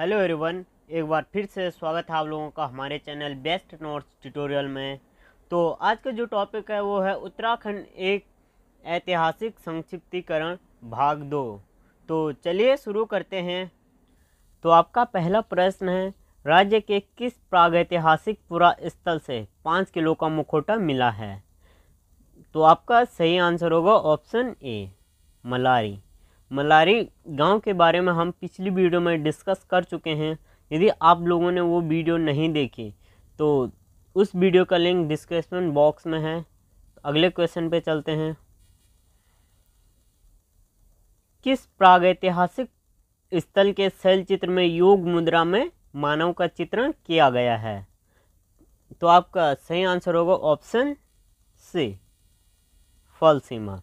hello everyone एक बार फिर से स्वागत है आप लोगों का हमारे चैनल बेस्ट नोट्स ट्यूटोरियल में तो आज का जो टॉपिक है वो है उत्तराखंड एक ऐतिहासिक संक्षिप्तीकरण भाग दो तो चलिए शुरू करते हैं तो आपका पहला प्रश्न है राज्य के किस प्रागैतिहासिक पुरा स्थल से पाँच किलो का मुखोटा मिला है तो आपका सही आंसर होगा ऑप्शन ए मलारी मलारी गांव के बारे में हम पिछली वीडियो में डिस्कस कर चुके हैं यदि आप लोगों ने वो वीडियो नहीं देखी तो उस वीडियो का लिंक डिस्क्रिप्शन बॉक्स में है अगले क्वेश्चन पे चलते हैं किस प्रागैतिहासिक स्थल के शैल चित्र में योग मुद्रा में मानव का चित्रण किया गया है तो आपका सही आंसर होगा ऑप्शन सी फल सीमा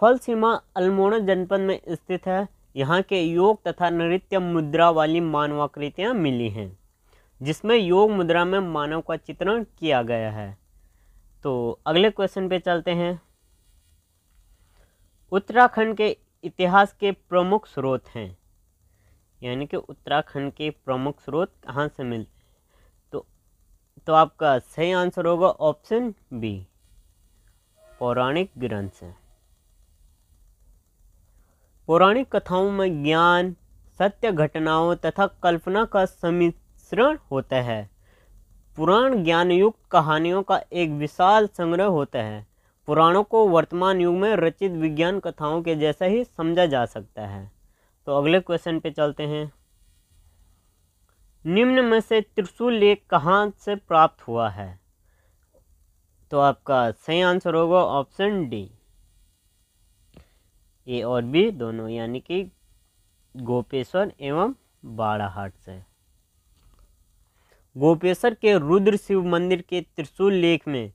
फल सीमा अल्मोड़ा जनपद में स्थित है यहाँ के योग तथा नृत्य मुद्रा वाली मानवाकृतियाँ मिली हैं जिसमें योग मुद्रा में मानव का चित्रण किया गया है तो अगले क्वेश्चन पे चलते हैं उत्तराखंड के इतिहास के प्रमुख स्रोत हैं यानी कि उत्तराखंड के प्रमुख स्रोत कहाँ से मिलते हैं तो तो आपका सही आंसर होगा ऑप्शन बी पौराणिक ग्रंथ से पौराणिक कथाओं में ज्ञान सत्य घटनाओं तथा कल्पना का सम्मिश्रण होता है पुराण ज्ञान युक्त कहानियों का एक विशाल संग्रह होता है पुराणों को वर्तमान युग में रचित विज्ञान कथाओं के जैसा ही समझा जा सकता है तो अगले क्वेश्चन पे चलते हैं निम्न में से त्रिशूल लेख कहाँ से प्राप्त हुआ है तो आपका सही आंसर होगा ऑप्शन डी ए और बी दोनों यानी कि गोपेश्वर एवं बाड़ाहाट से गोपेश्वर के रुद्र शिव मंदिर के त्रिशूल लेख में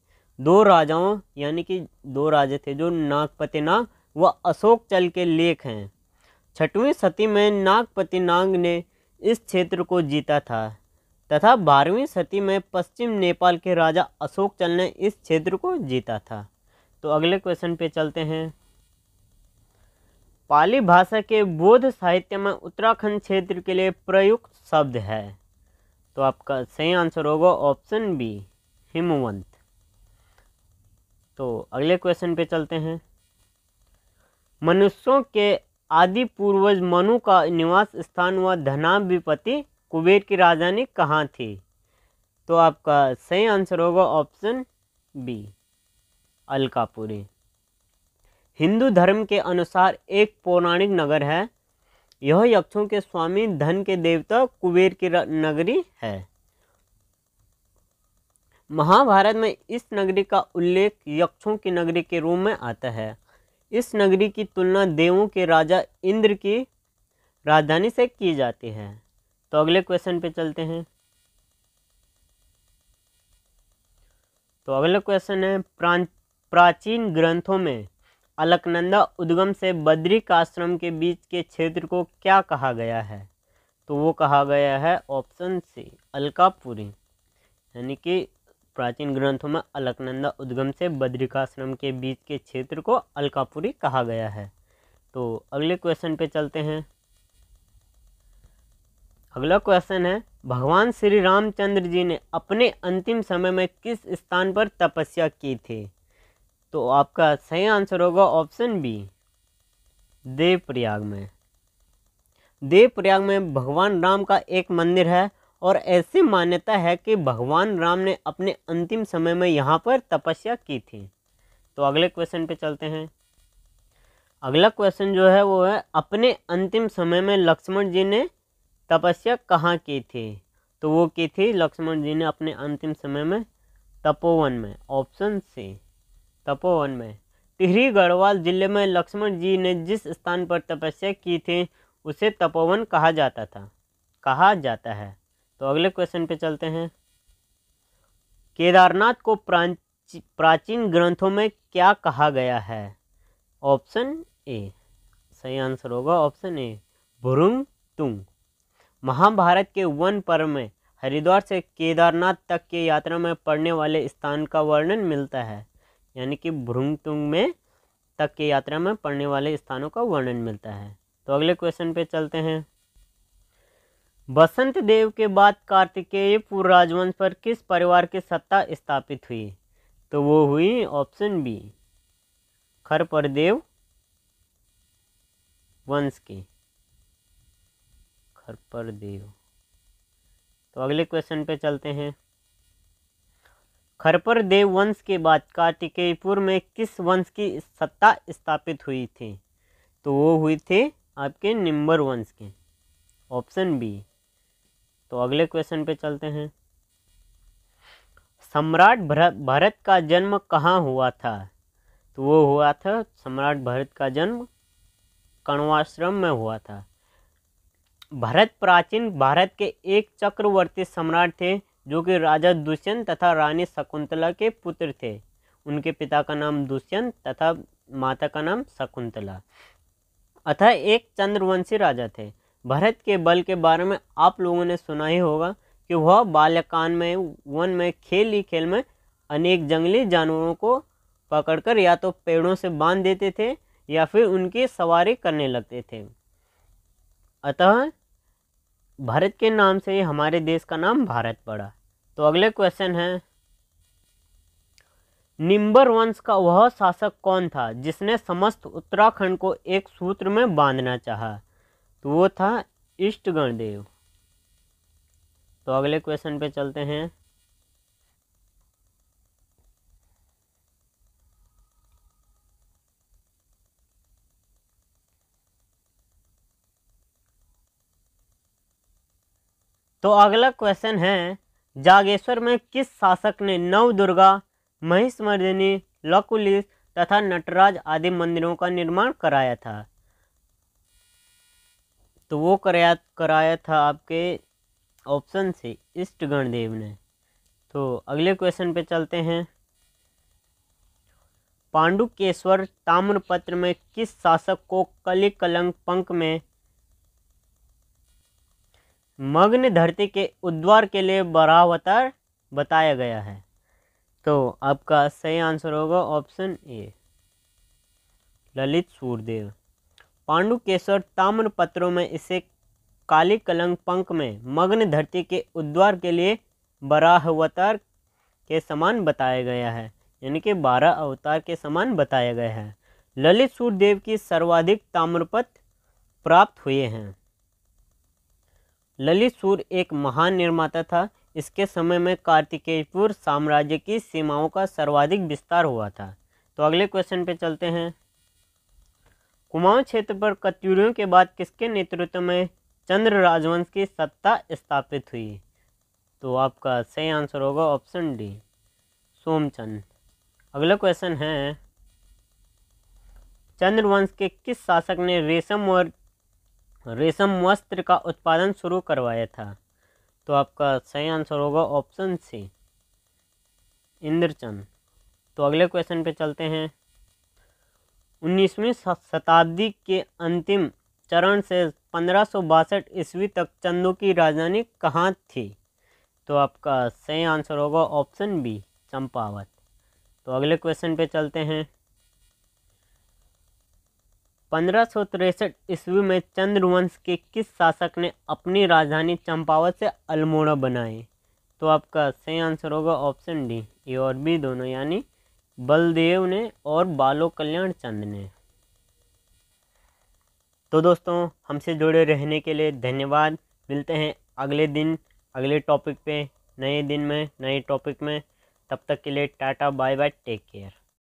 दो राजाओं यानी कि दो राजे थे जो नागपति नाग व अशोक चल के लेख हैं छठवीं सती में नागपतिनाग ने इस क्षेत्र को जीता था तथा बारहवीं सती में पश्चिम नेपाल के राजा अशोक चल ने इस क्षेत्र को जीता था तो अगले क्वेश्चन पे चलते हैं पाली भाषा के बोध साहित्य में उत्तराखंड क्षेत्र के लिए प्रयुक्त शब्द है तो आपका सही आंसर होगा ऑप्शन बी हिमवंत तो अगले क्वेश्चन पे चलते हैं मनुष्यों के आदि पूर्वज मनु का निवास स्थान व धनाभिपति कुबेर की राजधानी कहाँ थी तो आपका सही आंसर होगा ऑप्शन बी अलकापुरी हिंदू धर्म के अनुसार एक पौराणिक नगर है यह यक्षों के स्वामी धन के देवता कुबेर की नगरी है महाभारत में इस नगरी का उल्लेख यक्षों की नगरी के रूप में आता है इस नगरी की तुलना देवों के राजा इंद्र की राजधानी से की जाती है तो अगले क्वेश्चन पे चलते हैं तो अगला क्वेश्चन है प्राचीन ग्रंथों में अलकनंदा उद्गम से बद्रिक आश्रम के बीच के क्षेत्र को क्या कहा गया है तो वो कहा गया है ऑप्शन सी अलकापुरी यानी कि प्राचीन ग्रंथों में अलकनंदा उद्गम से बद्रिकाश्रम के बीच के क्षेत्र को अलकापुरी कहा गया है तो अगले क्वेश्चन पे चलते हैं अगला क्वेश्चन है भगवान श्री रामचंद्र जी ने अपने अंतिम समय में किस स्थान पर तपस्या की थी तो आपका सही आंसर होगा ऑप्शन बी देव प्रयाग में देव प्रयाग में भगवान राम का एक मंदिर है और ऐसी मान्यता है कि भगवान राम ने अपने अंतिम समय में यहाँ पर तपस्या की थी तो अगले क्वेश्चन पे चलते हैं अगला क्वेश्चन जो है वो है अपने अंतिम समय में लक्ष्मण जी ने तपस्या कहाँ की थी तो वो की थी लक्ष्मण जी ने अपने अंतिम समय में तपोवन में ऑप्शन सी तपोवन में टिहरी गढ़वाल जिले में लक्ष्मण जी ने जिस स्थान पर तपस्या की थी उसे तपोवन कहा जाता था कहा जाता है तो अगले क्वेश्चन पे चलते हैं केदारनाथ को प्राची प्राचीन ग्रंथों में क्या कहा गया है ऑप्शन ए सही आंसर होगा ऑप्शन ए भुरुंग तुंग महाभारत के वन पर्व में हरिद्वार से केदारनाथ तक के यात्रा में पड़ने वाले स्थान का वर्णन मिलता है यानी कि भ्रूंगतुंग में तक की यात्रा में पड़ने वाले स्थानों का वर्णन मिलता है तो अगले क्वेश्चन पे चलते हैं बसंत देव के बाद कार्तिकेय पूर्व राजवंश पर किस परिवार की सत्ता स्थापित हुई तो वो हुई ऑप्शन बी खर परदेव वंश की परदेव तो अगले क्वेश्चन पे चलते हैं खरपर देव वंश के बाद कार्तिकेयपुर में किस वंश की सत्ता स्थापित हुई थी तो वो हुई थी आपके निम्बर वंश के ऑप्शन बी तो अगले क्वेश्चन पे चलते हैं सम्राट भरत का जन्म कहाँ हुआ था तो वो हुआ था सम्राट भरत का जन्म कण्वाश्रम में हुआ था भरत प्राचीन भारत के एक चक्रवर्ती सम्राट थे जो कि राजा दुष्यंत तथा रानी शकुंतला के पुत्र थे उनके पिता का नाम दुष्यंत तथा माता का नाम शकुंतला अतः एक चंद्रवंशी राजा थे भरत के बल के बारे में आप लोगों ने सुना ही होगा कि वह बाल्यकाल में वन में खेल ही खेल में अनेक जंगली जानवरों को पकड़कर या तो पेड़ों से बांध देते थे या फिर उनकी सवारी करने लगते थे अतः भारत के नाम से हमारे देश का नाम भारत पड़ा तो अगले क्वेश्चन है निम्बर वंश का वह शासक कौन था जिसने समस्त उत्तराखंड को एक सूत्र में बांधना चाहा तो वो था इष्ट गणदेव तो अगले क्वेश्चन पे चलते हैं तो अगला क्वेश्चन है जागेश्वर में किस शासक ने नव दुर्गा महिषमर्दिनी लकुलिस तथा नटराज आदि मंदिरों का निर्माण कराया था तो वो कराया कराया था आपके ऑप्शन से इष्ट गणदेव ने तो अगले क्वेश्चन पे चलते हैं पांडुकेश्वर ताम्रपत्र में किस शासक को कली कलंक पंख में मग्न धरती के उद्वार के लिए बरावतार बताया गया है तो आपका सही आंसर होगा ऑप्शन ए ललित सूरदेव पांडु केसर ताम्र पत्रों में इसे काली कलंग पंख में मग्न धरती के उद्वार के लिए बराह अवतार के समान बताया गया है यानी कि बारह अवतार के समान बताया गया है ललित सूरदेव की सर्वाधिक ताम्रपत्र प्राप्त हुए हैं ललित सूर एक महान निर्माता था इसके समय में कार्तिकेयपुर साम्राज्य की सीमाओं का सर्वाधिक विस्तार हुआ था तो अगले क्वेश्चन पे चलते हैं कुमाऊं क्षेत्र पर कत्यूरियों के बाद किसके नेतृत्व में चंद्र राजवंश की सत्ता स्थापित हुई तो आपका सही आंसर होगा ऑप्शन डी सोमचंद अगला क्वेश्चन है चंद्रवंश के किस शासक ने रेशम और रेशम वस्त्र का उत्पादन शुरू करवाया था तो आपका सही आंसर होगा ऑप्शन सी इंद्रचंद तो अगले क्वेश्चन पे चलते हैं उन्नीसवीं शताब्दी के अंतिम चरण से पंद्रह ईस्वी तक चंदू की राजधानी कहाँ थी तो आपका सही आंसर होगा ऑप्शन बी चंपावत तो अगले क्वेश्चन पे चलते हैं पंद्रह ईस्वी में चंद्रवंश के किस शासक ने अपनी राजधानी चंपावत से अल्मोड़ा बनाई तो आपका सही आंसर होगा ऑप्शन डी ए और बी दोनों यानी बलदेव ने और बालो कल्याण चंद ने तो दोस्तों हमसे जुड़े रहने के लिए धन्यवाद मिलते हैं अगले दिन अगले टॉपिक पे नए दिन में नए टॉपिक में तब तक के लिए tata bye bye take care